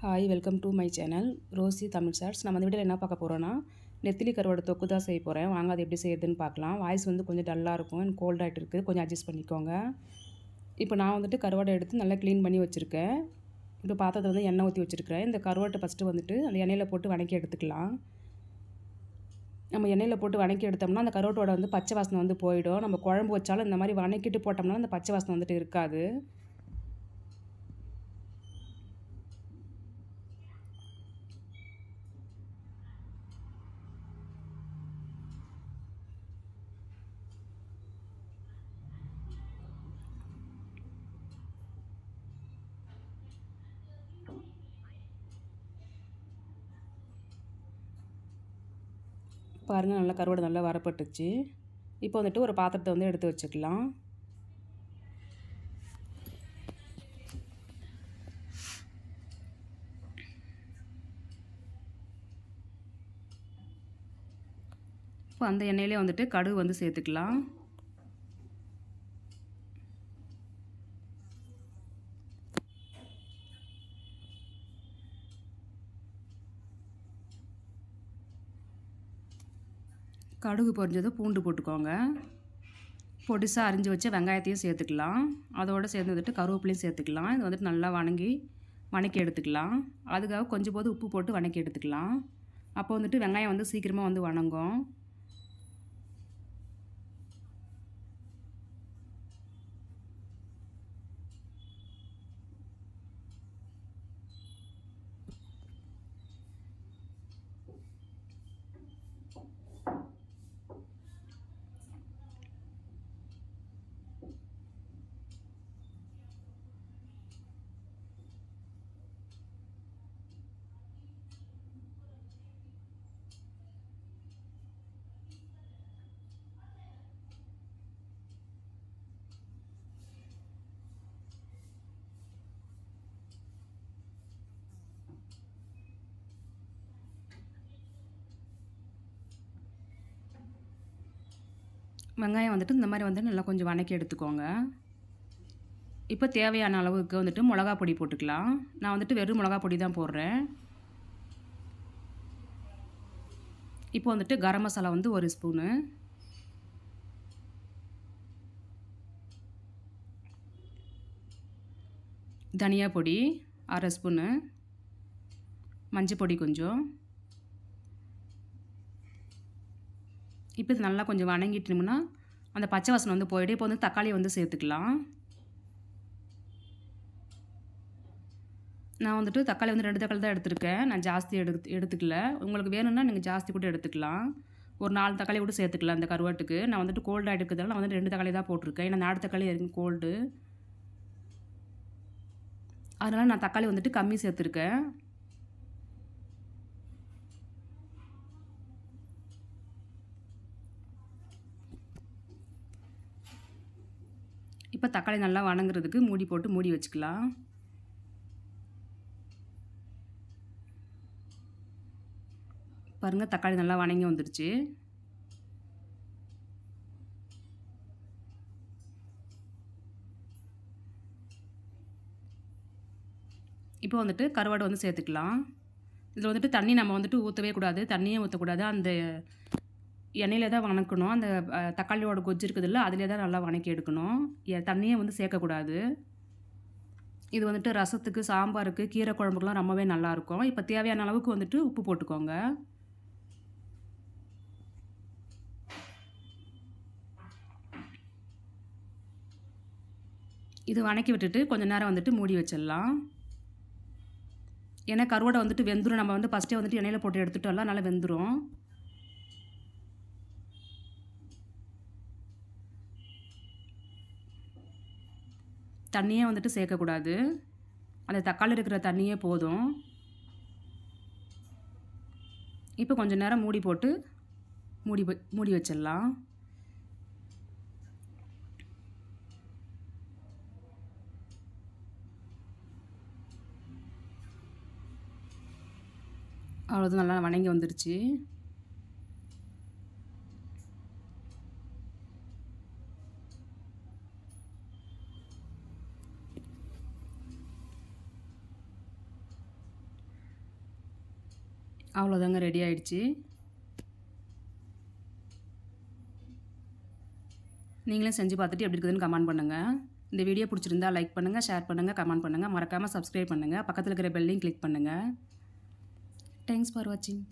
hi welcome to my channel Rosie Tamil சார்ஸ் நம்ம அந்த வீடியோ என்ன பார்க்க போகிறோன்னா நெத்திலி கருவோட தொக்கு தான் செய்ய போகிறேன் வாங்க அது எப்படி செய்யுதுன்னு பார்க்கலாம் வாய்ஸ் வந்து கொஞ்சம் டல்லாக இருக்கும் எனக்கு கோல்ட் ஆகிட்டு இருக்குது கொஞ்சம் அட்ஜஸ்ட் பண்ணிக்கோங்க இப்போ நான் வந்துட்டு கருவாடை எடுத்து நல்லா க்ளீன் பண்ணி வச்சுருக்கேன் இப்போ பாத்திரத்தை வந்து எண்ணெய் ஊற்றி வச்சுருக்கிறேன் இந்த கருவாட்டை ஃபஸ்ட்டு வந்துட்டு அந்த எண்ணெயில் போட்டு வணக்கி எடுத்துக்கலாம் நம்ம எண்ணெயில் போட்டு வணக்கி எடுத்தோம்னா அந்த கருவாட்டோட வந்து பச்சை வாசனை வந்து போயிடும் நம்ம குழம்பு வச்சாலும் இந்த மாதிரி வணக்கிட்டு போட்டோம்னா அந்த பச்சை வாசனை வந்துட்டு இருக்காது பாருங்கள் நல்லா கருவாடு நல்லா வரப்பட்டுச்சு இப்போ வந்துட்டு ஒரு பாத்திரத்தை வந்து எடுத்து வச்சுக்கலாம் இப்போ அந்த எண்ணெயிலே வந்துட்டு கடுகு வந்து சேர்த்துக்கலாம் கடுகு பொறிஞ்சதை பூண்டு போட்டுக்கோங்க பொடிசாக அரிஞ்சு வச்சு வெங்காயத்தையும் சேர்த்துக்கலாம் அதோடு சேர்ந்து வந்துட்டு கருவேப்பிலையும் சேர்த்துக்கலாம் இது வந்துட்டு நல்லா வணங்கி வணக்கி எடுத்துக்கலாம் அதுக்காக கொஞ்சம் போது உப்பு போட்டு வணக்கி எடுத்துக்கலாம் அப்போ வந்துட்டு வெங்காயம் வந்து சீக்கிரமாக வந்து வணங்கும் வெங்காயம் வந்துட்டு இந்த மாதிரி வந்துட்டு நல்லா கொஞ்சம் வணக்கி எடுத்துக்கோங்க இப்போ தேவையான அளவுக்கு வந்துட்டு மிளகா பொடி போட்டுக்கலாம் நான் வந்துட்டு வெறும் மிளகா பொடி தான் போடுறேன் இப்போ வந்துட்டு கரம் மசாலா வந்து ஒரு ஸ்பூனு தனியா பொடி அரை ஸ்பூனு மஞ்சள் பொடி கொஞ்சம் இப்போ இது நல்லா கொஞ்சம் வணங்கிட்டோம்னா அந்த பச்சை வாசனை வந்து போயிட்டு இப்போ வந்து தக்காளியை வந்து சேர்த்துக்கலாம் நான் வந்துட்டு தக்காளி வந்து ரெண்டு தக்காளி தான் எடுத்திருக்கேன் நான் ஜாஸ்தி எடுத்து எடுத்துக்கல உங்களுக்கு வேணும்னா நீங்கள் ஜாஸ்தி கூட எடுத்துக்கலாம் ஒரு நாலு தக்காளி கூட சேர்த்துக்கலாம் அந்த கருவாட்டுக்கு நான் வந்துட்டு கோல்டாக இருக்கிறதால நான் வந்து ரெண்டு தக்காளி தான் போட்டிருக்கேன் ஏன்னா நாலு தக்காளி கோல்டு அதனால் நான் தக்காளி வந்துட்டு கம்மி சேர்த்துருக்கேன் இப்போ தக்காளி நல்லா வணங்குறதுக்கு மூடி போட்டு மூடி வச்சுக்கலாம் பாருங்கள் தக்காளி நல்லா வணங்கி வந்துடுச்சு இப்போ வந்துட்டு கருவாடு வந்து சேர்த்துக்கலாம் இதில் வந்துட்டு தண்ணி நம்ம வந்துட்டு ஊற்றவே கூடாது தண்ணியே ஊற்றக்கூடாது அந்த எண்ணெயில் தான் வணக்கணும் அந்த தக்காளியோட கொஜ்ஜு இல்லை அதிலே தான் நல்லா வணக்கி எடுக்கணும் தண்ணியே வந்து சேர்க்கக்கூடாது இது வந்துட்டு ரசத்துக்கு சாம்பாருக்கு கீரை குழம்புக்குலாம் ரொம்பவே நல்லாயிருக்கும் இப்போ தேவையான அளவுக்கு வந்துட்டு உப்பு போட்டுக்கோங்க இது வணக்கி விட்டுட்டு கொஞ்சம் நேரம் வந்துட்டு மூடி வச்சிடலாம் ஏன்னா கருவாடை வந்துட்டு வெந்துடும் நம்ம வந்து ஃபஸ்ட்டே வந்துட்டு எண்ணெயில் போட்டு எடுத்துகிட்டோம்லாம் நல்லா வெந்துடும் தண்ணியே வந்துட்டு சேர்க்கக்கூடாது அந்த தக்காளி இருக்கிற தண்ணியே போதும் இப்போ கொஞ்சம் நேரம் மூடி போட்டு மூடி மூடி வச்சிடலாம் அவ்வளோதான் நல்லா வணங்கி வந்துடுச்சு அவ்வளோதாங்க ரெடி ஆகிடுச்சி நீங்களே செஞ்சு பார்த்துட்டு எப்படி இருக்குதுன்னு கமெண்ட் பண்ணுங்கள் இந்த வீடியோ பிடிச்சிருந்தா லைக் பண்ணுங்கள் ஷேர் பண்ணுங்கள் கமெண்ட் பண்ணுங்கள் மறக்காமல் சப்ஸ்கிரைப் பண்ணுங்கள் பக்கத்தில் இருக்கிற பெல்லையும் கிளிக் பண்ணுங்கள் தேங்க்ஸ் ஃபார் வாட்சிங்